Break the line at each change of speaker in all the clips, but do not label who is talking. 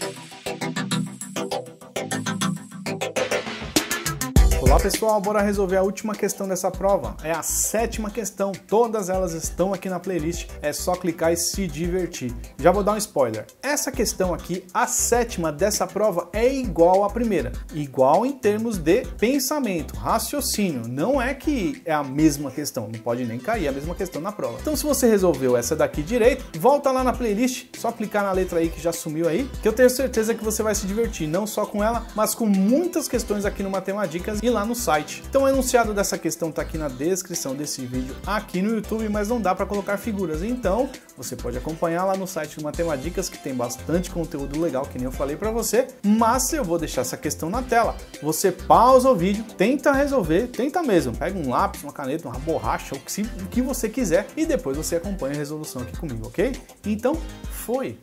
Bye. pessoal, bora resolver a última questão dessa prova. É a sétima questão, todas elas estão aqui na playlist, é só clicar e se divertir. Já vou dar um spoiler. Essa questão aqui, a sétima dessa prova é igual à primeira, igual em termos de pensamento, raciocínio. Não é que é a mesma questão, não pode nem cair a mesma questão na prova. Então se você resolveu essa daqui direito, volta lá na playlist, só clicar na letra aí que já sumiu aí, que eu tenho certeza que você vai se divertir, não só com ela, mas com muitas questões aqui no Dicas e lá no site. Então o enunciado dessa questão está aqui na descrição desse vídeo aqui no YouTube, mas não dá para colocar figuras. Então você pode acompanhar lá no site do Matemática, que tem bastante conteúdo legal, que nem eu falei para você. Mas eu vou deixar essa questão na tela. Você pausa o vídeo, tenta resolver, tenta mesmo. Pega um lápis, uma caneta, uma borracha, o que, o que você quiser e depois você acompanha a resolução aqui comigo, ok? Então foi!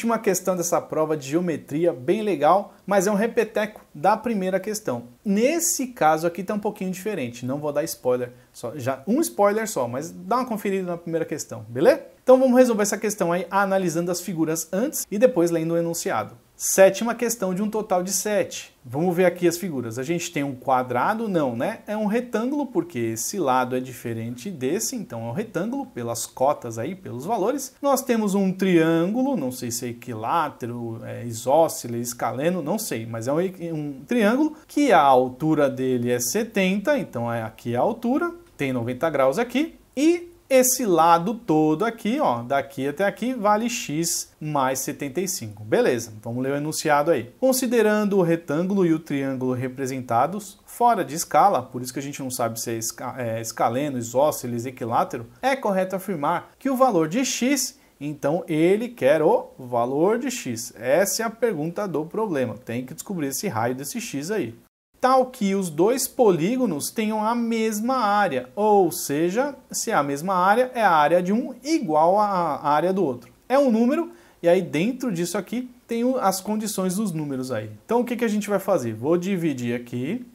última questão dessa prova de geometria, bem legal, mas é um repeteco da primeira questão. Nesse caso aqui está um pouquinho diferente, não vou dar spoiler, só, já um spoiler só, mas dá uma conferida na primeira questão, beleza? Então vamos resolver essa questão aí analisando as figuras antes e depois lendo o enunciado. Sétima questão de um total de sete Vamos ver aqui as figuras. A gente tem um quadrado? Não, né? É um retângulo, porque esse lado é diferente desse, então é um retângulo, pelas cotas aí, pelos valores. Nós temos um triângulo, não sei se é equilátero, é isósceles, escaleno, não sei, mas é um, um triângulo que a altura dele é 70, então é aqui a altura, tem 90 graus aqui. E esse lado todo aqui, ó, daqui até aqui, vale x mais 75. Beleza, vamos ler o enunciado aí. Considerando o retângulo e o triângulo representados fora de escala, por isso que a gente não sabe se é, é escaleno, isósceles, equilátero, é correto afirmar que o valor de x então ele quer o valor de x. Essa é a pergunta do problema. Tem que descobrir esse raio desse x aí tal que os dois polígonos tenham a mesma área, ou seja, se é a mesma área, é a área de um igual à área do outro. É um número, e aí dentro disso aqui tem as condições dos números aí. Então o que, que a gente vai fazer? Vou dividir aqui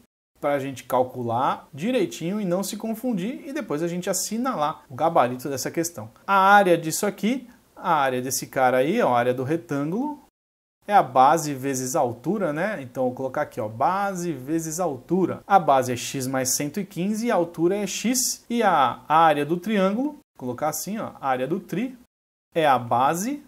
para a gente calcular direitinho e não se confundir e depois a gente assinalar o gabarito dessa questão. A área disso aqui, a área desse cara aí, a área do retângulo, é a base vezes a altura, né? Então vou colocar aqui, ó, base vezes altura. A base é x mais 115 e a altura é x. E a área do triângulo, colocar assim, ó, área do tri é a base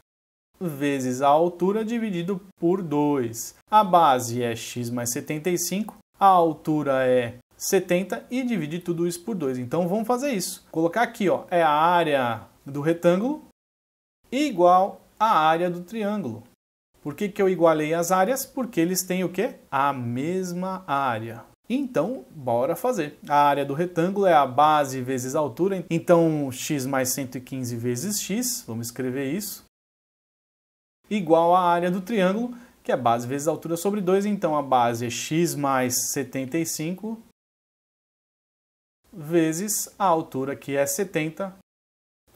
vezes a altura dividido por 2. A base é x mais 75, a altura é 70 e divide tudo isso por 2. Então vamos fazer isso. Colocar aqui, ó, é a área do retângulo igual à área do triângulo. Por que, que eu igualei as áreas? Porque eles têm o quê? A mesma área. Então, bora fazer. A área do retângulo é a base vezes a altura. Então, x mais 115 vezes x, vamos escrever isso, igual à área do triângulo, que é base vezes a altura sobre 2. Então, a base é x mais 75 vezes a altura, que é 70,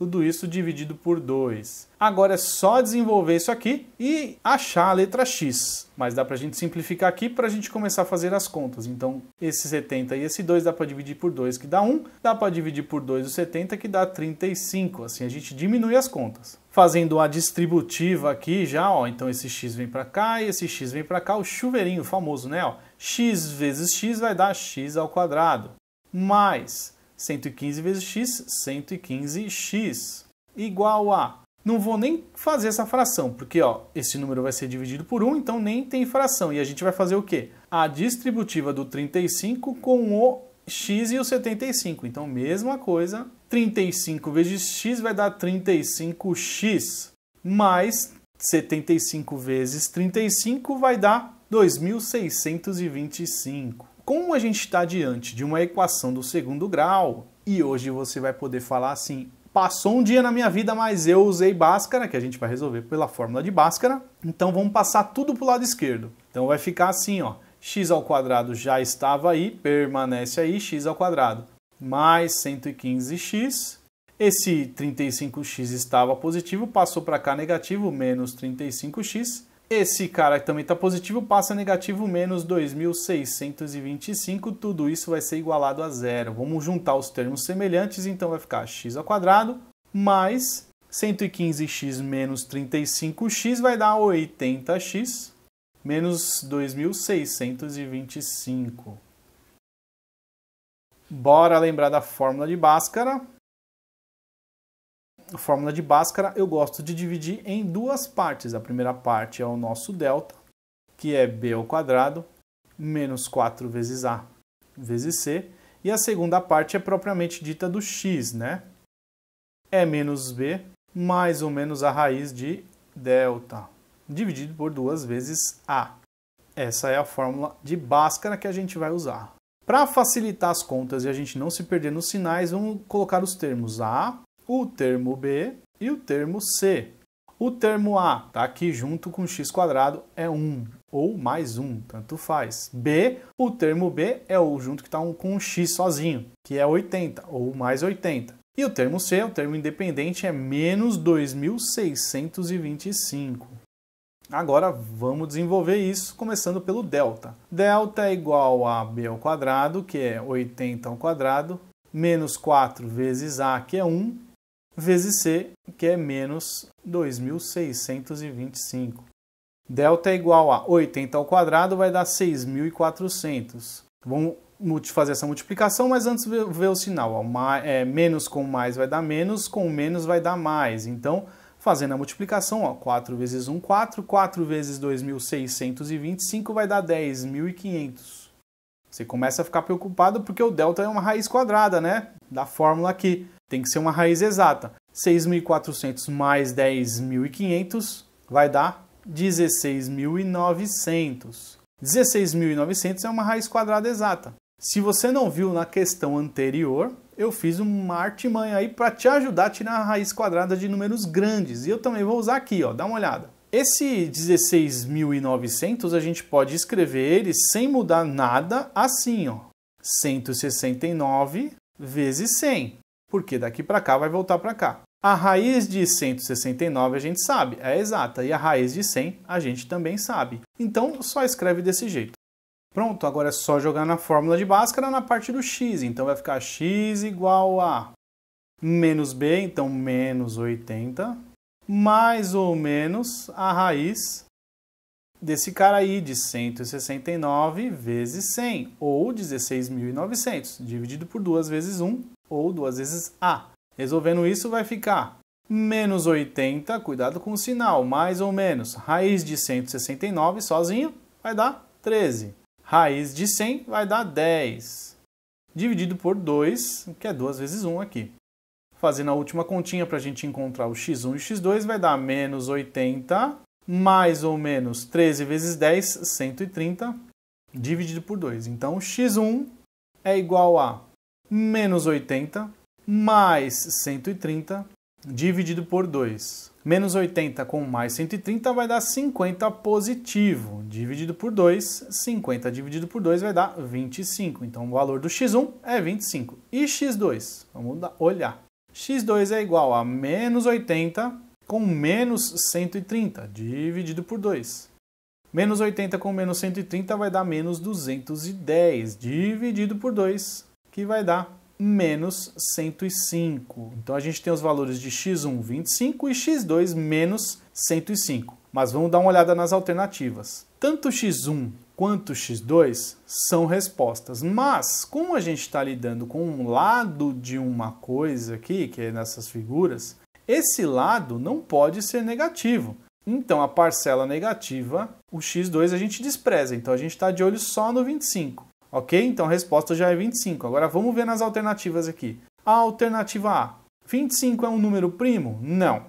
tudo isso dividido por 2. Agora é só desenvolver isso aqui e achar a letra x. Mas dá para a gente simplificar aqui para a gente começar a fazer as contas. Então, esse 70 e esse 2 dá para dividir por 2, que dá 1. Dá para dividir por 2 o 70, que dá 35. Assim, a gente diminui as contas. Fazendo a distributiva aqui já, ó, então esse x vem para cá e esse x vem para cá, o chuveirinho famoso, né? Ó, x vezes x vai dar x ao quadrado. Mais 115 vezes x, 115x, igual a... Não vou nem fazer essa fração, porque ó, esse número vai ser dividido por 1, então nem tem fração. E a gente vai fazer o quê? A distributiva do 35 com o x e o 75. Então, mesma coisa. 35 vezes x vai dar 35x, mais 75 vezes 35 vai dar 2625 como a gente está diante de uma equação do segundo grau, e hoje você vai poder falar assim: passou um dia na minha vida, mas eu usei Bhaskara, que a gente vai resolver pela fórmula de Bhaskara, então vamos passar tudo para o lado esquerdo. Então vai ficar assim, ó, x ao quadrado já estava aí, permanece aí, x ao quadrado, mais 115x, esse 35x estava positivo, passou para cá negativo, menos 35x, esse cara que também está positivo passa negativo menos 2.625. Tudo isso vai ser igualado a zero. Vamos juntar os termos semelhantes, então vai ficar x ao quadrado mais 115x menos 35x vai dar 80x menos 2.625. Bora lembrar da fórmula de Bhaskara a fórmula de Bhaskara eu gosto de dividir em duas partes. A primeira parte é o nosso delta, que é b ao quadrado menos 4 vezes a vezes c, e a segunda parte é propriamente dita do x, né? É menos b mais ou menos a raiz de delta, dividido por duas vezes a. Essa é a fórmula de Bhaskara que a gente vai usar. Para facilitar as contas e a gente não se perder nos sinais, vamos colocar os termos a o termo B e o termo C. O termo A está aqui junto com x quadrado é 1 ou mais 1, tanto faz. B, o termo B é o junto que está com x sozinho, que é 80 ou mais 80. E o termo C, o termo independente, é menos 2.625. Agora vamos desenvolver isso começando pelo delta. Delta é igual a b ao quadrado, que é 80 ao quadrado, menos 4 vezes a, que é 1, vezes C, que é menos 2.625. Delta é igual a 80 ao quadrado, vai dar 6.400. Vamos fazer essa multiplicação, mas antes ver o sinal. é, menos com mais vai dar menos, com menos vai dar mais. Então, fazendo a multiplicação, ó, 4 vezes 1, 4. 4 vezes 2.625 vai dar 10.500. Você começa a ficar preocupado porque o delta é uma raiz quadrada, né? Da fórmula aqui. Tem que ser uma raiz exata. 6.400 mais 10.500 vai dar 16.900. 16.900 é uma raiz quadrada exata. Se você não viu na questão anterior, eu fiz uma artimanha aí para te ajudar a tirar a raiz quadrada de números grandes. E eu também vou usar aqui, ó, dá uma olhada. Esse 16.900 a gente pode escrever ele sem mudar nada assim, ó. 169 vezes 100 porque daqui para cá vai voltar para cá. A raiz de 169 a gente sabe, é exata, e a raiz de 100 a gente também sabe. Então só escreve desse jeito. Pronto, agora é só jogar na fórmula de Bhaskara na parte do x, então vai ficar x igual a menos b, então menos 80, mais ou menos a raiz desse cara aí de 169 vezes 100, ou 16.900, dividido por 2 vezes 1, ou 2 vezes A. Resolvendo isso, vai ficar menos 80, cuidado com o sinal, mais ou menos. Raiz de 169 sozinho vai dar 13. Raiz de 100 vai dar 10. Dividido por 2, que é 2 vezes 1 aqui. Fazendo a última continha para a gente encontrar o x1 e o x2, vai dar menos 80 mais ou menos 13 vezes 10, 130, dividido por 2. Então, x1 é igual a menos 80 mais 130 dividido por 2. Menos 80 com mais 130 vai dar 50 positivo, dividido por 2, 50 dividido por 2 vai dar 25. Então, o valor do x1 é 25. E x2? Vamos olhar. x2 é igual a menos 80 com menos 130, dividido por 2. Menos 80 com menos 130 vai dar menos 210, dividido por 2, que vai dar menos 105. Então a gente tem os valores de x1, 25 e x2, menos 105. Mas vamos dar uma olhada nas alternativas. Tanto x1 quanto x2 são respostas. Mas, como a gente está lidando com um lado de uma coisa aqui, que é nessas figuras, esse lado não pode ser negativo. Então, a parcela negativa, o x2 a gente despreza. Então, a gente está de olho só no 25. Ok? Então, a resposta já é 25. Agora, vamos ver nas alternativas aqui. A alternativa A. 25 é um número primo? Não.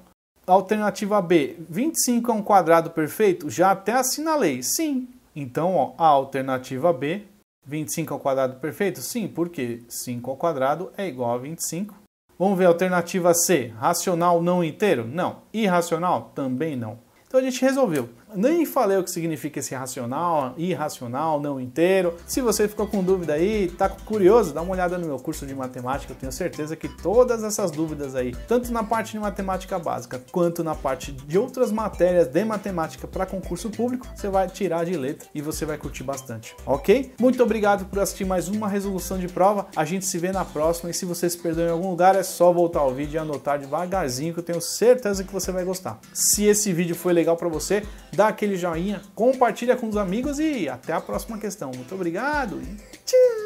Alternativa B. 25 é um quadrado perfeito? Já até assinalei. Sim. Então, ó, a alternativa B. 25 ao é quadrado perfeito? Sim, porque 5 ao quadrado é igual a 25. Vamos ver a alternativa C. Racional não inteiro? Não. Irracional? Também não. Então a gente resolveu. Nem falei o que significa esse racional, irracional, não inteiro. Se você ficou com dúvida aí, tá curioso, dá uma olhada no meu curso de matemática. Eu tenho certeza que todas essas dúvidas aí, tanto na parte de matemática básica quanto na parte de outras matérias de matemática para concurso público, você vai tirar de letra e você vai curtir bastante, ok? Muito obrigado por assistir mais uma resolução de prova. A gente se vê na próxima e se você se perdeu em algum lugar, é só voltar ao vídeo e anotar devagarzinho que eu tenho certeza que você vai gostar. Se esse vídeo foi legal para você, dá dá aquele joinha, compartilha com os amigos e até a próxima questão. Muito obrigado e tchau!